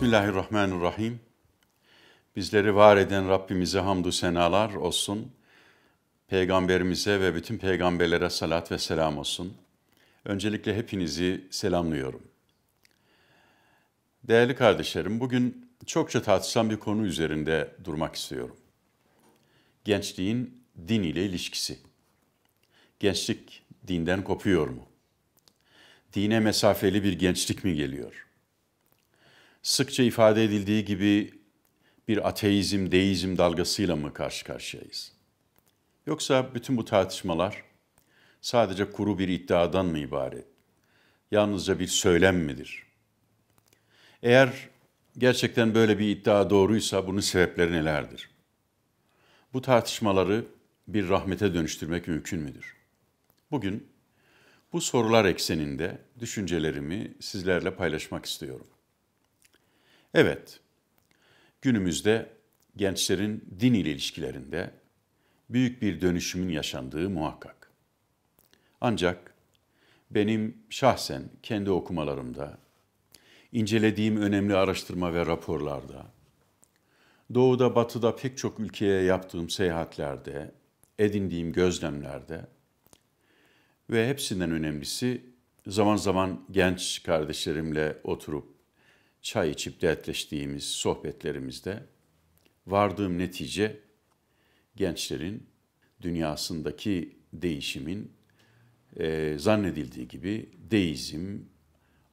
Bismillahirrahmanirrahim. Bizleri var eden Rabbimize hamdü senalar olsun. Peygamberimize ve bütün peygamberlere salat ve selam olsun. Öncelikle hepinizi selamlıyorum. Değerli kardeşlerim, bugün çokça tartışılan bir konu üzerinde durmak istiyorum. Gençliğin din ile ilişkisi. Gençlik dinden kopuyor mu? Dine mesafeli bir gençlik mi geliyor?'' sıkça ifade edildiği gibi bir ateizm, deizm dalgasıyla mı karşı karşıyayız? Yoksa bütün bu tartışmalar sadece kuru bir iddiadan mı ibaret? Yalnızca bir söylem midir? Eğer gerçekten böyle bir iddia doğruysa bunun sebepleri nelerdir? Bu tartışmaları bir rahmete dönüştürmek mümkün müdür? Bugün bu sorular ekseninde düşüncelerimi sizlerle paylaşmak istiyorum. Evet, günümüzde gençlerin din ile ilişkilerinde büyük bir dönüşümün yaşandığı muhakkak. Ancak benim şahsen kendi okumalarımda, incelediğim önemli araştırma ve raporlarda, doğuda batıda pek çok ülkeye yaptığım seyahatlerde, edindiğim gözlemlerde ve hepsinden önemlisi zaman zaman genç kardeşlerimle oturup çay içip dertleştiğimiz sohbetlerimizde vardığım netice gençlerin dünyasındaki değişimin e, zannedildiği gibi deizm,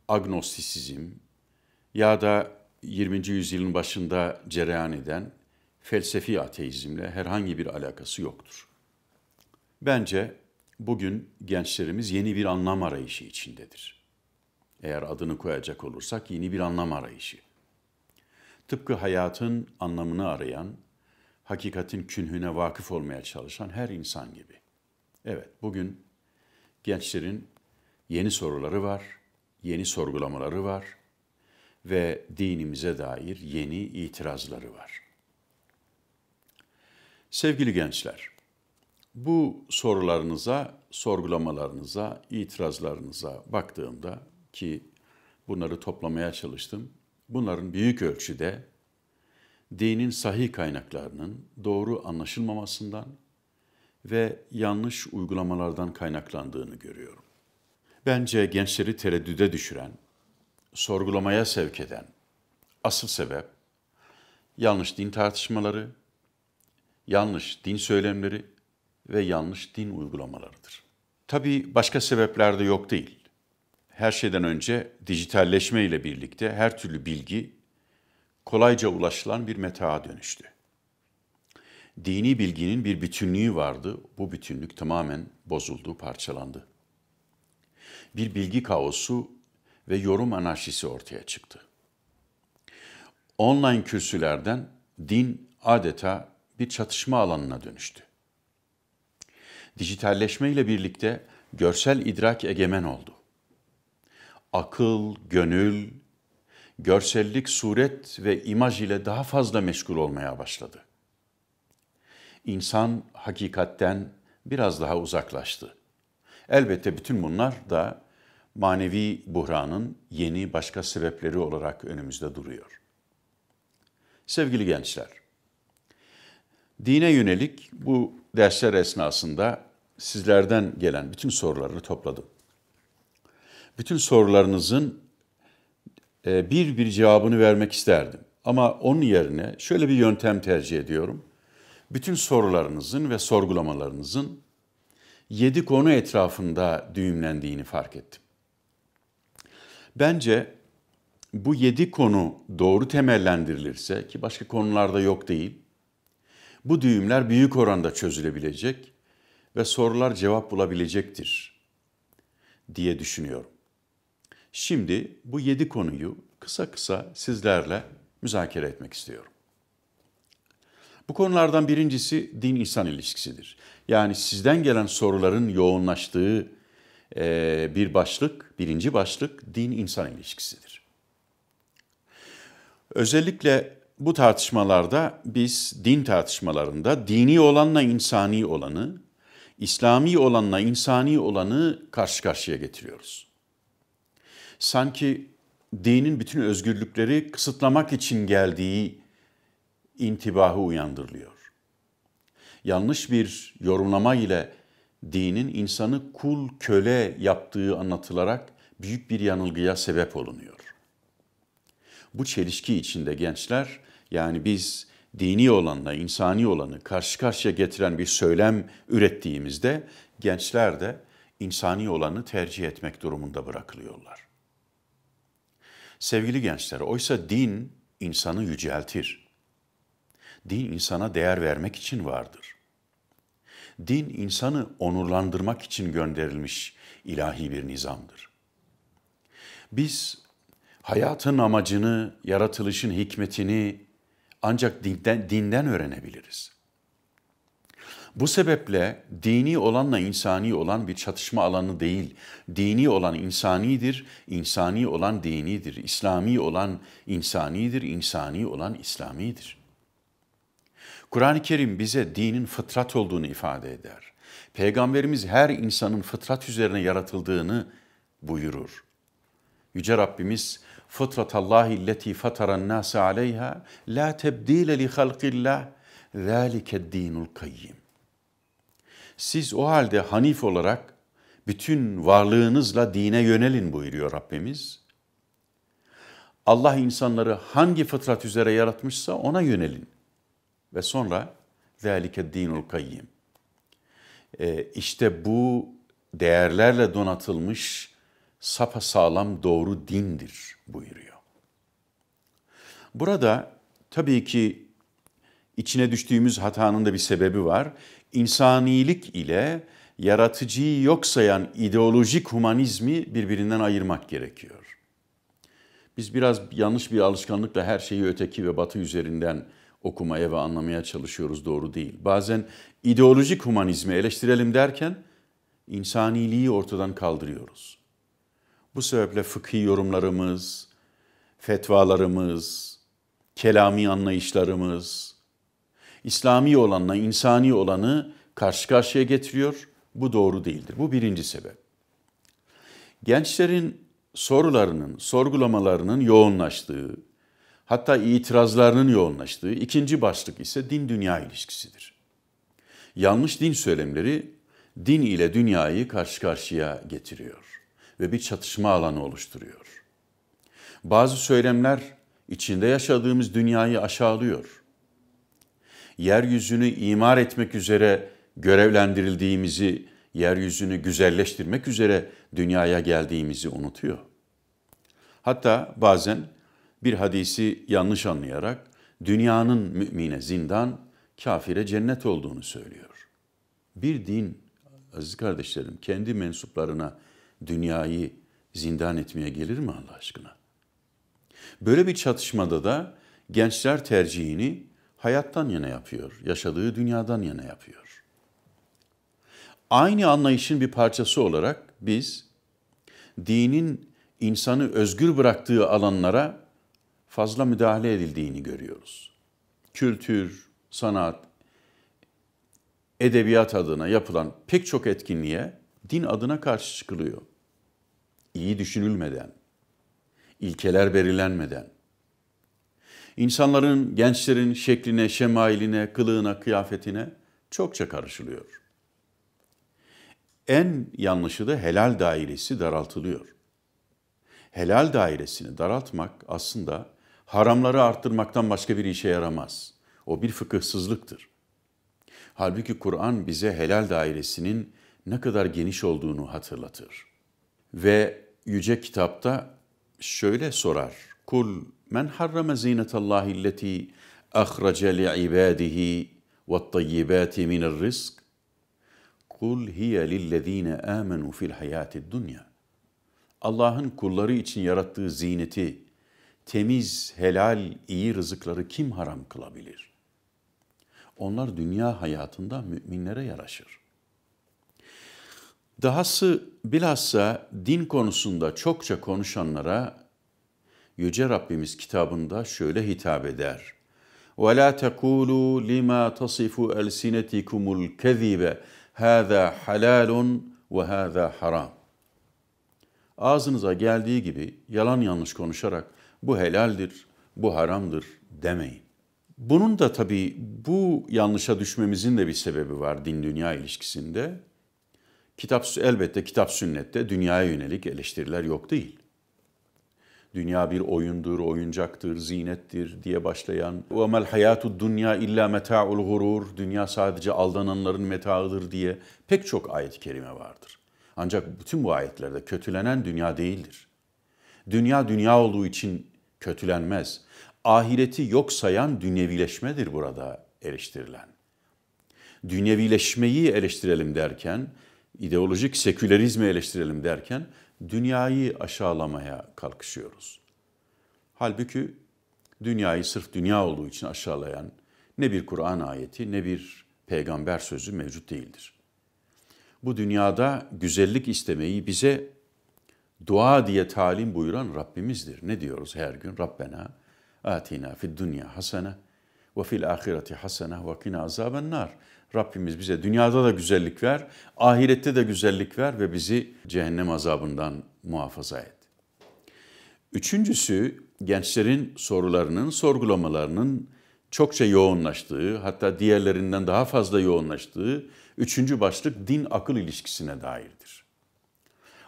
agnostisizm ya da 20. yüzyılın başında cereyan eden felsefi ateizmle herhangi bir alakası yoktur. Bence bugün gençlerimiz yeni bir anlam arayışı içindedir eğer adını koyacak olursak yeni bir anlam arayışı. Tıpkı hayatın anlamını arayan, hakikatin künhüne vakıf olmaya çalışan her insan gibi. Evet, bugün gençlerin yeni soruları var, yeni sorgulamaları var ve dinimize dair yeni itirazları var. Sevgili gençler, bu sorularınıza, sorgulamalarınıza, itirazlarınıza baktığımda ki bunları toplamaya çalıştım. Bunların büyük ölçüde dinin sahih kaynaklarının doğru anlaşılmamasından ve yanlış uygulamalardan kaynaklandığını görüyorum. Bence gençleri tereddüde düşüren, sorgulamaya sevk eden asıl sebep yanlış din tartışmaları, yanlış din söylemleri ve yanlış din uygulamalarıdır. Tabii başka sebepler de yok değil her şeyden önce dijitalleşme ile birlikte her türlü bilgi kolayca ulaşılan bir metaha dönüştü. Dini bilginin bir bütünlüğü vardı. Bu bütünlük tamamen bozuldu, parçalandı. Bir bilgi kaosu ve yorum anarşisi ortaya çıktı. Online kürsülerden din adeta bir çatışma alanına dönüştü. Dijitalleşme ile birlikte görsel idrak egemen oldu akıl, gönül, görsellik, suret ve imaj ile daha fazla meşgul olmaya başladı. İnsan hakikatten biraz daha uzaklaştı. Elbette bütün bunlar da manevi buhranın yeni başka sebepleri olarak önümüzde duruyor. Sevgili gençler, dine yönelik bu dersler esnasında sizlerden gelen bütün soruları topladım bütün sorularınızın e, bir bir cevabını vermek isterdim. Ama onun yerine şöyle bir yöntem tercih ediyorum. Bütün sorularınızın ve sorgulamalarınızın yedi konu etrafında düğümlendiğini fark ettim. Bence bu yedi konu doğru temellendirilirse ki başka konularda yok değil, bu düğümler büyük oranda çözülebilecek ve sorular cevap bulabilecektir diye düşünüyorum. Şimdi bu yedi konuyu kısa kısa sizlerle müzakere etmek istiyorum. Bu konulardan birincisi din-insan ilişkisidir. Yani sizden gelen soruların yoğunlaştığı e, bir başlık, birinci başlık din-insan ilişkisidir. Özellikle bu tartışmalarda biz din tartışmalarında dini olanla insani olanı, İslami olanla insani olanı karşı karşıya getiriyoruz sanki dinin bütün özgürlükleri kısıtlamak için geldiği intibahı uyandırılıyor. Yanlış bir yorumlama ile dinin insanı kul köle yaptığı anlatılarak büyük bir yanılgıya sebep olunuyor. Bu çelişki içinde gençler yani biz dini olanla insani olanı karşı karşıya getiren bir söylem ürettiğimizde gençler de insani olanı tercih etmek durumunda bırakılıyorlar. Sevgili gençler, oysa din insanı yüceltir. Din insana değer vermek için vardır. Din insanı onurlandırmak için gönderilmiş ilahi bir nizamdır. Biz hayatın amacını, yaratılışın hikmetini ancak dinden, dinden öğrenebiliriz. Bu sebeple dini olanla insani olan bir çatışma alanı değil. Dini olan insanidir, insani olan dinidir. İslami olan insanidir, insani olan İslamidir. Kur'an-ı Kerim bize dinin fıtrat olduğunu ifade eder. Peygamberimiz her insanın fıtrat üzerine yaratıldığını buyurur. Yüce Rabbimiz fıtratallahi leti fataran nase aleyha la tebdile li halkillah zâlike dinul kayyim. Siz o halde hanif olarak bütün varlığınızla dine yönelin buyuruyor Rabbimiz. Allah insanları hangi fıtrat üzere yaratmışsa ona yönelin. Ve sonra ذَٰلِكَ dinul kayyim. E, İşte bu değerlerle donatılmış sapa sağlam doğru dindir buyuruyor. Burada tabii ki içine düştüğümüz hatanın da bir sebebi var insanilik ile yaratıcıyı yok sayan ideolojik humanizmi birbirinden ayırmak gerekiyor. Biz biraz yanlış bir alışkanlıkla her şeyi öteki ve batı üzerinden okumaya ve anlamaya çalışıyoruz doğru değil. Bazen ideolojik humanizmi eleştirelim derken insaniliği ortadan kaldırıyoruz. Bu sebeple fıkhi yorumlarımız, fetvalarımız, kelami anlayışlarımız, İslami olanla insani olanı karşı karşıya getiriyor. Bu doğru değildir. Bu birinci sebep. Gençlerin sorularının, sorgulamalarının yoğunlaştığı, hatta itirazlarının yoğunlaştığı ikinci başlık ise din dünya ilişkisidir. Yanlış din söylemleri din ile dünyayı karşı karşıya getiriyor ve bir çatışma alanı oluşturuyor. Bazı söylemler içinde yaşadığımız dünyayı aşağılıyor yeryüzünü imar etmek üzere görevlendirildiğimizi, yeryüzünü güzelleştirmek üzere dünyaya geldiğimizi unutuyor. Hatta bazen bir hadisi yanlış anlayarak dünyanın mümine zindan, kafire cennet olduğunu söylüyor. Bir din aziz kardeşlerim kendi mensuplarına dünyayı zindan etmeye gelir mi Allah aşkına? Böyle bir çatışmada da gençler tercihini hayattan yana yapıyor, yaşadığı dünyadan yana yapıyor. Aynı anlayışın bir parçası olarak biz dinin insanı özgür bıraktığı alanlara fazla müdahale edildiğini görüyoruz. Kültür, sanat, edebiyat adına yapılan pek çok etkinliğe din adına karşı çıkılıyor. İyi düşünülmeden, ilkeler belirlenmeden, insanların, gençlerin şekline, şemailine, kılığına, kıyafetine çokça karışılıyor. En yanlışı da helal dairesi daraltılıyor. Helal dairesini daraltmak aslında haramları arttırmaktan başka bir işe yaramaz. O bir fıkıhsızlıktır. Halbuki Kur'an bize helal dairesinin ne kadar geniş olduğunu hatırlatır. Ve yüce kitapta şöyle sorar. Kul Men harrama zinetallahi illeti ahraca li'ibadihi ve't-tayyibati min'r rizk. Kul hiye lillezine amenu fil hayati dunya. Allah'ın kulları için yarattığı zineti, temiz, helal, iyi rızıkları kim haram kılabilir? Onlar dünya hayatında müminlere yaraşır. Dahası bilhassa din konusunda çokça konuşanlara Yüce Rabbimiz kitabında şöyle hitap eder. وَلَا تَقُولُوا لِمَا تَصِفُ أَلْسِنَتِكُمُ الْكَذِبَ هَذَا حَلَالٌ وَهَذَا haram. Ağzınıza geldiği gibi yalan yanlış konuşarak bu helaldir, bu haramdır demeyin. Bunun da tabii bu yanlışa düşmemizin de bir sebebi var din dünya ilişkisinde. Kitap elbette kitap sünnette dünyaya yönelik eleştiriler yok değil dünya bir oyundur, oyuncaktır, zinettir diye başlayan وَمَا الْحَيَاتُ الدُّنْيَا اِلَّا مَتَاعُ الْغُرُورِ Dünya sadece aldananların metağıdır diye pek çok ayet-i kerime vardır. Ancak bütün bu ayetlerde kötülenen dünya değildir. Dünya dünya olduğu için kötülenmez. Ahireti yok sayan dünyevileşmedir burada eleştirilen. Dünyevileşmeyi eleştirelim derken, ideolojik sekülerizmi eleştirelim derken dünyayı aşağılamaya kalkışıyoruz. Halbuki dünyayı sırf dünya olduğu için aşağılayan ne bir Kur'an ayeti ne bir peygamber sözü mevcut değildir. Bu dünyada güzellik istemeyi bize dua diye talim buyuran Rabbimizdir. Ne diyoruz her gün? Rabbena atina fid dunya hasene ve fil ahireti hasene ve kina azaben nar. Rabbimiz bize dünyada da güzellik ver, ahirette de güzellik ver ve bizi cehennem azabından muhafaza et. Üçüncüsü gençlerin sorularının, sorgulamalarının çokça yoğunlaştığı, hatta diğerlerinden daha fazla yoğunlaştığı üçüncü başlık din akıl ilişkisine dairdir.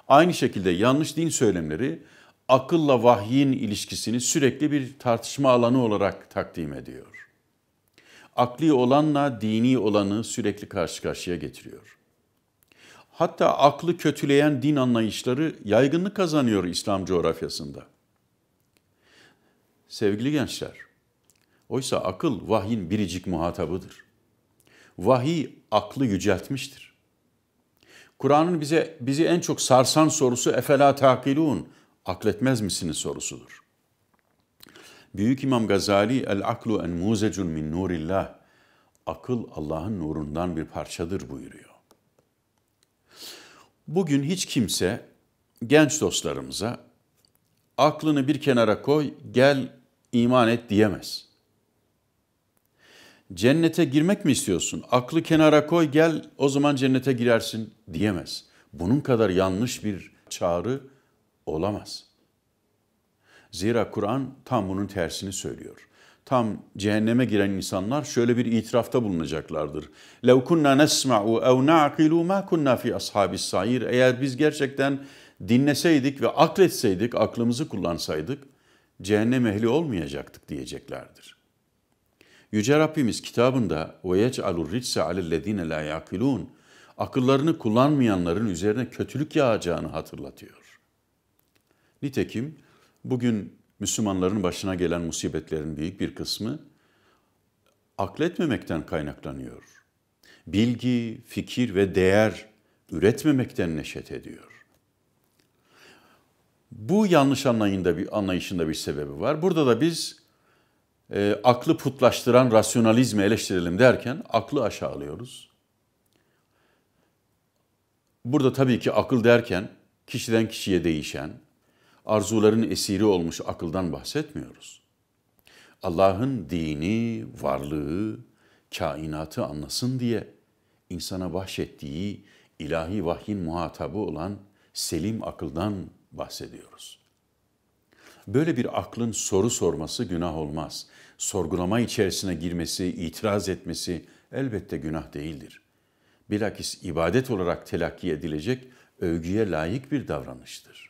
Aynı şekilde yanlış din söylemleri akılla vahyin ilişkisini sürekli bir tartışma alanı olarak takdim ediyor akli olanla dini olanı sürekli karşı karşıya getiriyor. Hatta aklı kötüleyen din anlayışları yaygınlık kazanıyor İslam coğrafyasında. Sevgili gençler, oysa akıl vahyin biricik muhatabıdır. Vahiy aklı yüceltmiştir. Kur'an'ın bize bizi en çok sarsan sorusu efela takilun, akletmez misiniz sorusudur. Büyük İmam Gazali el aklu en muzecun min nurillah. Akıl Allah'ın nurundan bir parçadır buyuruyor. Bugün hiç kimse genç dostlarımıza aklını bir kenara koy, gel iman et diyemez. Cennete girmek mi istiyorsun? Aklı kenara koy, gel o zaman cennete girersin diyemez. Bunun kadar yanlış bir çağrı olamaz.'' Zira Kur'an tam bunun tersini söylüyor. Tam cehenneme giren insanlar şöyle bir itirafta bulunacaklardır. لَوْ كُنَّا نَسْمَعُ اَوْ نَعْقِلُوا مَا كُنَّا فِي أَصْحَابِ السَّعِيرِ Eğer biz gerçekten dinleseydik ve akletseydik, aklımızı kullansaydık, cehennem ehli olmayacaktık diyeceklerdir. Yüce Rabbimiz kitabında وَيَجْعَلُ الرِّجْسَ عَلَى الَّذ۪ينَ لَا يَعْقِلُونَ Akıllarını kullanmayanların üzerine kötülük yağacağını hatırlatıyor. Nitekim Bugün Müslümanların başına gelen musibetlerin büyük bir kısmı akletmemekten kaynaklanıyor. Bilgi, fikir ve değer üretmemekten neşet ediyor. Bu yanlış anlayında bir anlayışında bir sebebi var. Burada da biz e, aklı putlaştıran rasyonalizmi eleştirelim derken aklı aşağılıyoruz. Burada tabii ki akıl derken kişiden kişiye değişen, arzuların esiri olmuş akıldan bahsetmiyoruz. Allah'ın dini, varlığı, kainatı anlasın diye insana bahşettiği ilahi vahyin muhatabı olan selim akıldan bahsediyoruz. Böyle bir aklın soru sorması günah olmaz. Sorgulama içerisine girmesi, itiraz etmesi elbette günah değildir. Bilakis ibadet olarak telakki edilecek övgüye layık bir davranıştır.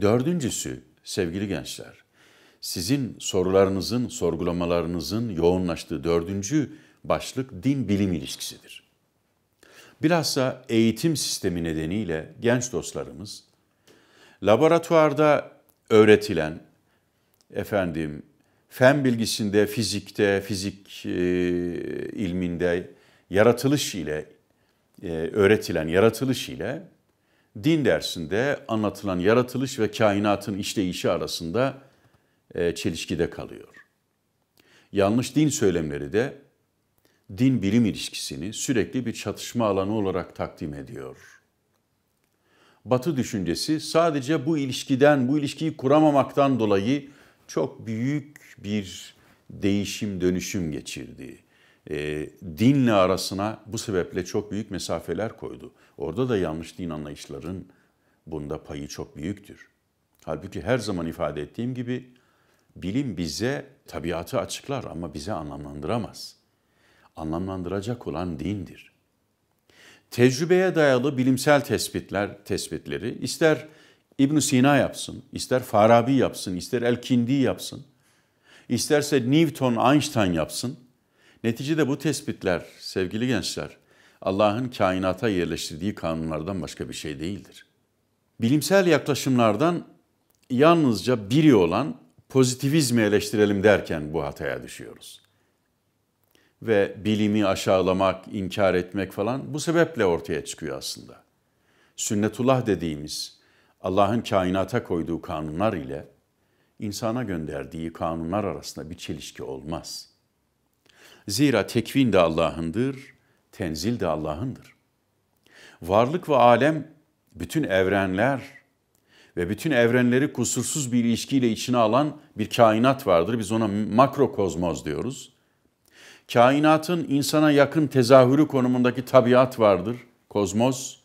Dördüncüsü sevgili gençler, sizin sorularınızın, sorgulamalarınızın yoğunlaştığı dördüncü başlık din-bilim ilişkisidir. Bilhassa eğitim sistemi nedeniyle genç dostlarımız laboratuvarda öğretilen efendim fen bilgisinde, fizikte, fizik e, ilminde yaratılış ile e, öğretilen yaratılış ile din dersinde anlatılan yaratılış ve kainatın işleyişi arasında e, çelişkide kalıyor. Yanlış din söylemleri de din bilim ilişkisini sürekli bir çatışma alanı olarak takdim ediyor. Batı düşüncesi sadece bu ilişkiden, bu ilişkiyi kuramamaktan dolayı çok büyük bir değişim, dönüşüm geçirdi e, dinle arasına bu sebeple çok büyük mesafeler koydu. Orada da yanlış din anlayışların bunda payı çok büyüktür. Halbuki her zaman ifade ettiğim gibi bilim bize tabiatı açıklar ama bize anlamlandıramaz. Anlamlandıracak olan dindir. Tecrübeye dayalı bilimsel tespitler, tespitleri ister İbn Sina yapsın, ister Farabi yapsın, ister Elkindi yapsın, isterse Newton, Einstein yapsın, Neticede bu tespitler sevgili gençler Allah'ın kainata yerleştirdiği kanunlardan başka bir şey değildir. Bilimsel yaklaşımlardan yalnızca biri olan pozitivizmi eleştirelim derken bu hataya düşüyoruz. Ve bilimi aşağılamak, inkar etmek falan bu sebeple ortaya çıkıyor aslında. Sünnetullah dediğimiz Allah'ın kainata koyduğu kanunlar ile insana gönderdiği kanunlar arasında bir çelişki olmaz.'' Zira tekvin de Allah'ındır, tenzil de Allah'ındır. Varlık ve alem, bütün evrenler ve bütün evrenleri kusursuz bir ilişkiyle içine alan bir kainat vardır. Biz ona makrokozmoz diyoruz. Kainatın insana yakın tezahürü konumundaki tabiat vardır, kozmos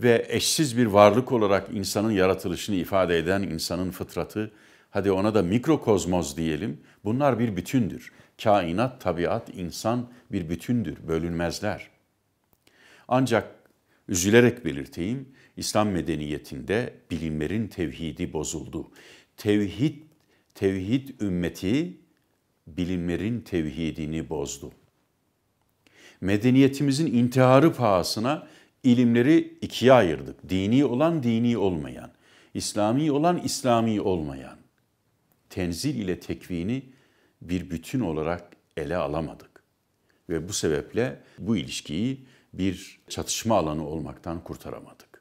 ve eşsiz bir varlık olarak insanın yaratılışını ifade eden insanın fıtratı hadi ona da mikrokozmos diyelim. Bunlar bir bütündür. Kainat, tabiat, insan bir bütündür, bölünmezler. Ancak üzülerek belirteyim, İslam medeniyetinde bilimlerin tevhidi bozuldu. Tevhid, tevhid ümmeti bilimlerin tevhidini bozdu. Medeniyetimizin intiharı pahasına ilimleri ikiye ayırdık. Dini olan, dini olmayan. İslami olan, İslami olmayan tenzil ile tekvini bir bütün olarak ele alamadık. Ve bu sebeple bu ilişkiyi bir çatışma alanı olmaktan kurtaramadık.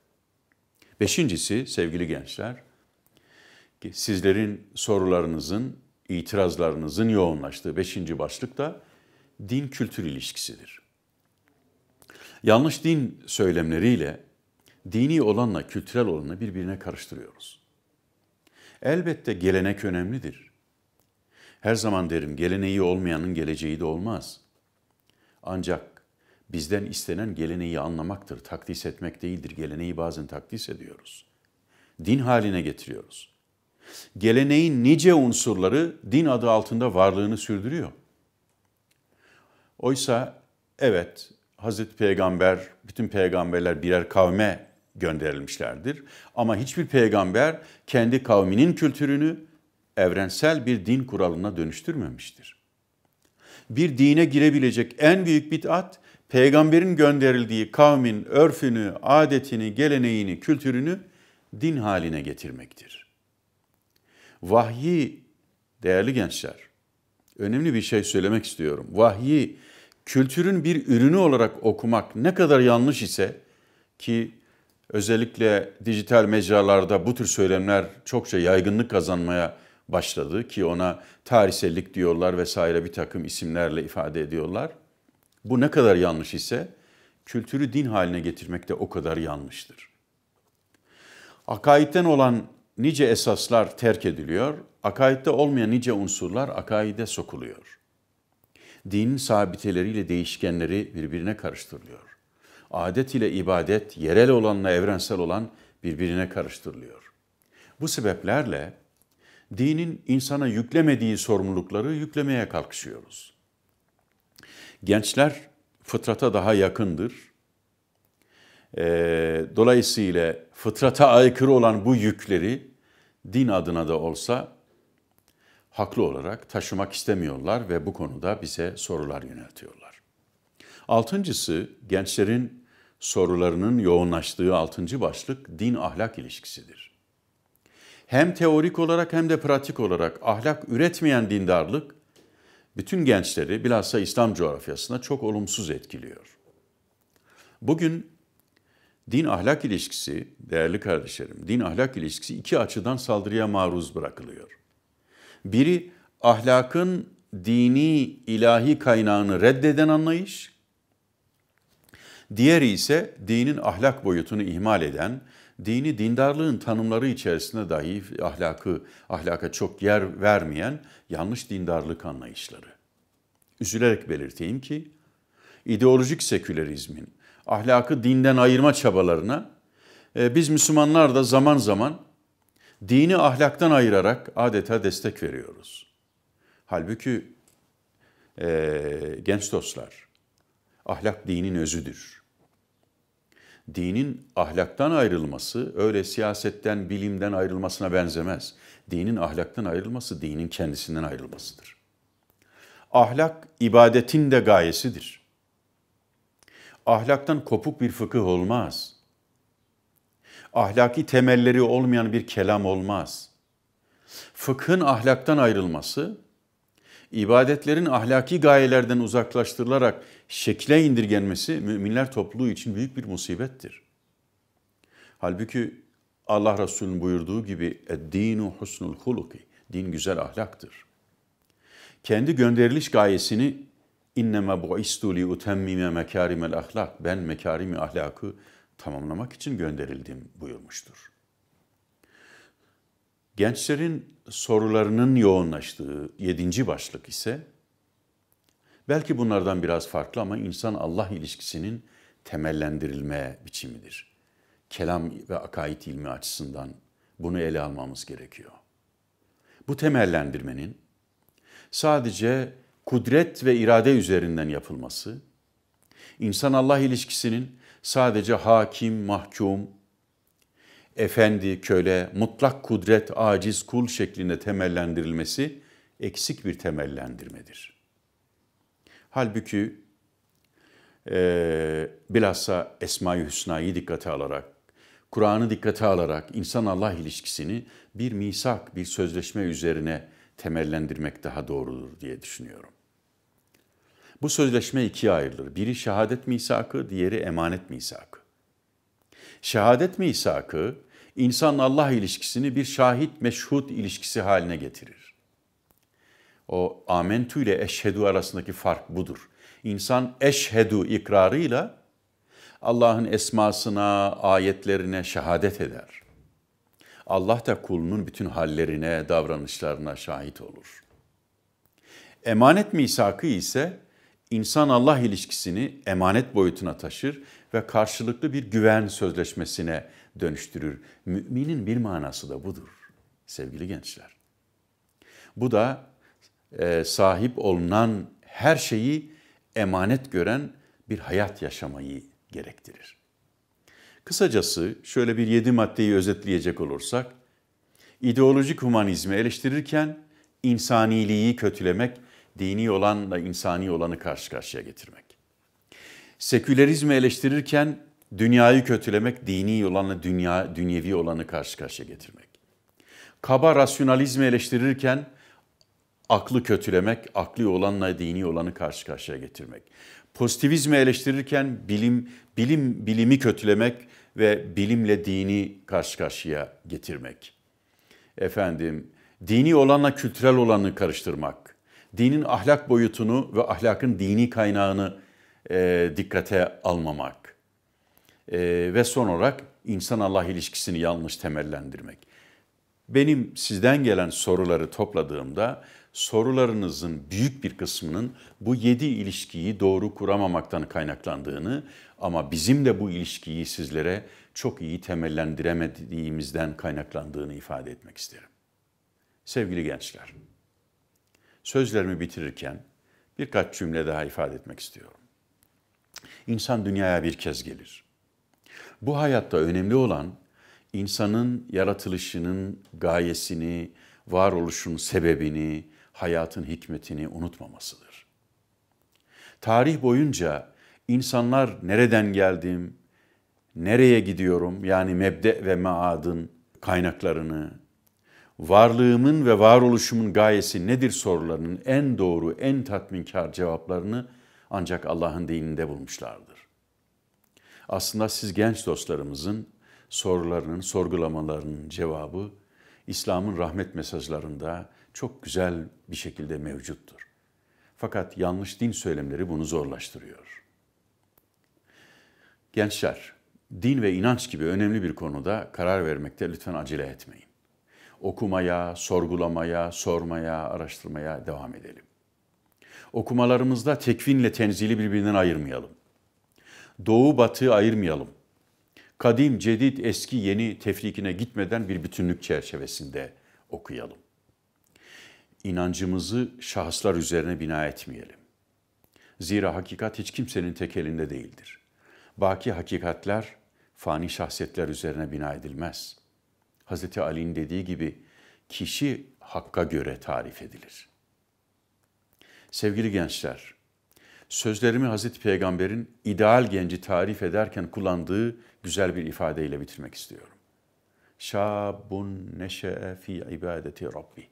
Beşincisi sevgili gençler, sizlerin sorularınızın, itirazlarınızın yoğunlaştığı beşinci başlık da din kültür ilişkisidir. Yanlış din söylemleriyle dini olanla kültürel olanı birbirine karıştırıyoruz. Elbette gelenek önemlidir. Her zaman derim geleneği olmayanın geleceği de olmaz. Ancak bizden istenen geleneği anlamaktır, takdis etmek değildir. Geleneği bazen takdis ediyoruz. Din haline getiriyoruz. Geleneğin nice unsurları din adı altında varlığını sürdürüyor. Oysa evet Hazreti Peygamber, bütün peygamberler birer kavme gönderilmişlerdir. Ama hiçbir peygamber kendi kavminin kültürünü evrensel bir din kuralına dönüştürmemiştir. Bir dine girebilecek en büyük bid'at peygamberin gönderildiği kavmin örfünü, adetini, geleneğini, kültürünü din haline getirmektir. Vahyi değerli gençler, önemli bir şey söylemek istiyorum. Vahyi kültürün bir ürünü olarak okumak ne kadar yanlış ise ki Özellikle dijital mecralarda bu tür söylemler çokça yaygınlık kazanmaya başladı ki ona tarihsellik diyorlar vesaire bir takım isimlerle ifade ediyorlar. Bu ne kadar yanlış ise kültürü din haline getirmek de o kadar yanlıştır. Akaidden olan nice esaslar terk ediliyor, akaidde olmayan nice unsurlar akaide sokuluyor. Din sabiteleriyle değişkenleri birbirine karıştırılıyor adet ile ibadet, yerel olanla evrensel olan birbirine karıştırılıyor. Bu sebeplerle dinin insana yüklemediği sorumlulukları yüklemeye kalkışıyoruz. Gençler fıtrata daha yakındır. E, dolayısıyla fıtrata aykırı olan bu yükleri din adına da olsa haklı olarak taşımak istemiyorlar ve bu konuda bize sorular yöneltiyorlar. Altıncısı gençlerin sorularının yoğunlaştığı altıncı başlık din ahlak ilişkisidir. Hem teorik olarak hem de pratik olarak ahlak üretmeyen dindarlık bütün gençleri bilhassa İslam coğrafyasına çok olumsuz etkiliyor. Bugün din ahlak ilişkisi, değerli kardeşlerim, din ahlak ilişkisi iki açıdan saldırıya maruz bırakılıyor. Biri ahlakın dini ilahi kaynağını reddeden anlayış, Diğeri ise dinin ahlak boyutunu ihmal eden, dini dindarlığın tanımları içerisinde dahi ahlakı, ahlaka çok yer vermeyen yanlış dindarlık anlayışları. Üzülerek belirteyim ki ideolojik sekülerizmin ahlakı dinden ayırma çabalarına e, biz Müslümanlar da zaman zaman dini ahlaktan ayırarak adeta destek veriyoruz. Halbuki e, genç dostlar, ahlak dinin özüdür dinin ahlaktan ayrılması öyle siyasetten, bilimden ayrılmasına benzemez. Dinin ahlaktan ayrılması dinin kendisinden ayrılmasıdır. Ahlak ibadetin de gayesidir. Ahlaktan kopuk bir fıkıh olmaz. Ahlaki temelleri olmayan bir kelam olmaz. Fıkhın ahlaktan ayrılması, ibadetlerin ahlaki gayelerden uzaklaştırılarak şekle indirgenmesi müminler topluluğu için büyük bir musibettir. Halbuki Allah Resulü'nün buyurduğu gibi dinu husnul huluki, din güzel ahlaktır. Kendi gönderiliş gayesini inneme bu'istu li utemmime mekarimel ahlak, ben mekarimi ahlakı tamamlamak için gönderildim buyurmuştur. Gençlerin sorularının yoğunlaştığı yedinci başlık ise Belki bunlardan biraz farklı ama insan-Allah ilişkisinin temellendirilme biçimidir. Kelam ve akaid ilmi açısından bunu ele almamız gerekiyor. Bu temellendirmenin sadece kudret ve irade üzerinden yapılması, insan-Allah ilişkisinin sadece hakim, mahkum, efendi, köle, mutlak kudret, aciz, kul şeklinde temellendirilmesi eksik bir temellendirmedir.'' Halbuki e, bilhassa Esma-i Hüsna'yı dikkate alarak, Kur'an'ı dikkate alarak insan-Allah ilişkisini bir misak, bir sözleşme üzerine temellendirmek daha doğrudur diye düşünüyorum. Bu sözleşme ikiye ayrılır. Biri şehadet misakı, diğeri emanet misakı. Şehadet misakı, insan-Allah ilişkisini bir şahit meşhut ilişkisi haline getirir. O amentü ile eşhedü arasındaki fark budur. İnsan eşhedü ikrarıyla Allah'ın esmasına, ayetlerine şehadet eder. Allah da kulunun bütün hallerine, davranışlarına şahit olur. Emanet misakı ise insan-Allah ilişkisini emanet boyutuna taşır ve karşılıklı bir güven sözleşmesine dönüştürür. Müminin bir manası da budur sevgili gençler. Bu da e, sahip olunan her şeyi emanet gören bir hayat yaşamayı gerektirir. Kısacası şöyle bir yedi maddeyi özetleyecek olursak, ideolojik humanizmi eleştirirken insaniliği kötülemek, dini olanla insani olanı karşı karşıya getirmek. Sekülerizmi eleştirirken dünyayı kötülemek, dini olanla dünya, dünyevi olanı karşı karşıya getirmek. Kaba rasyonalizmi eleştirirken aklı kötülemek, akli olanla dini olanı karşı karşıya getirmek. Pozitivizmi eleştirirken bilim, bilim bilimi kötülemek ve bilimle dini karşı karşıya getirmek. Efendim, dini olanla kültürel olanı karıştırmak. Dinin ahlak boyutunu ve ahlakın dini kaynağını e, dikkate almamak. E, ve son olarak insan-Allah ilişkisini yanlış temellendirmek. Benim sizden gelen soruları topladığımda sorularınızın büyük bir kısmının bu yedi ilişkiyi doğru kuramamaktan kaynaklandığını ama bizim de bu ilişkiyi sizlere çok iyi temellendiremediğimizden kaynaklandığını ifade etmek isterim. Sevgili gençler, sözlerimi bitirirken birkaç cümle daha ifade etmek istiyorum. İnsan dünyaya bir kez gelir. Bu hayatta önemli olan insanın yaratılışının gayesini, varoluşun sebebini, hayatın hikmetini unutmamasıdır. Tarih boyunca insanlar nereden geldim, nereye gidiyorum yani mebde ve maadın kaynaklarını, varlığımın ve varoluşumun gayesi nedir sorularının en doğru, en tatminkar cevaplarını ancak Allah'ın dininde bulmuşlardır. Aslında siz genç dostlarımızın sorularının, sorgulamalarının cevabı İslam'ın rahmet mesajlarında çok güzel bir şekilde mevcuttur. Fakat yanlış din söylemleri bunu zorlaştırıyor. Gençler, din ve inanç gibi önemli bir konuda karar vermekte lütfen acele etmeyin. Okumaya, sorgulamaya, sormaya, araştırmaya devam edelim. Okumalarımızda tekvinle tenzili birbirinden ayırmayalım. Doğu batı ayırmayalım kadim, cedid, eski, yeni tefrikine gitmeden bir bütünlük çerçevesinde okuyalım. İnancımızı şahıslar üzerine bina etmeyelim. Zira hakikat hiç kimsenin tek elinde değildir. Baki hakikatler fani şahsiyetler üzerine bina edilmez. Hazreti Ali'nin dediği gibi kişi hakka göre tarif edilir. Sevgili gençler, sözlerimi Hazreti Peygamber'in ideal genci tarif ederken kullandığı güzel bir ifadeyle bitirmek istiyorum. Şabun Neşe fi ibadeti Rabbi.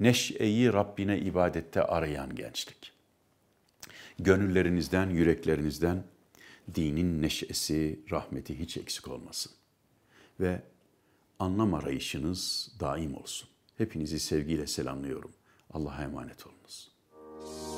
Neşeyi Rabbine ibadette arayan gençlik. Gönüllerinizden, yüreklerinizden dinin neşesi, rahmeti hiç eksik olmasın. Ve anlam arayışınız daim olsun. Hepinizi sevgiyle selamlıyorum. Allah'a emanet olunuz.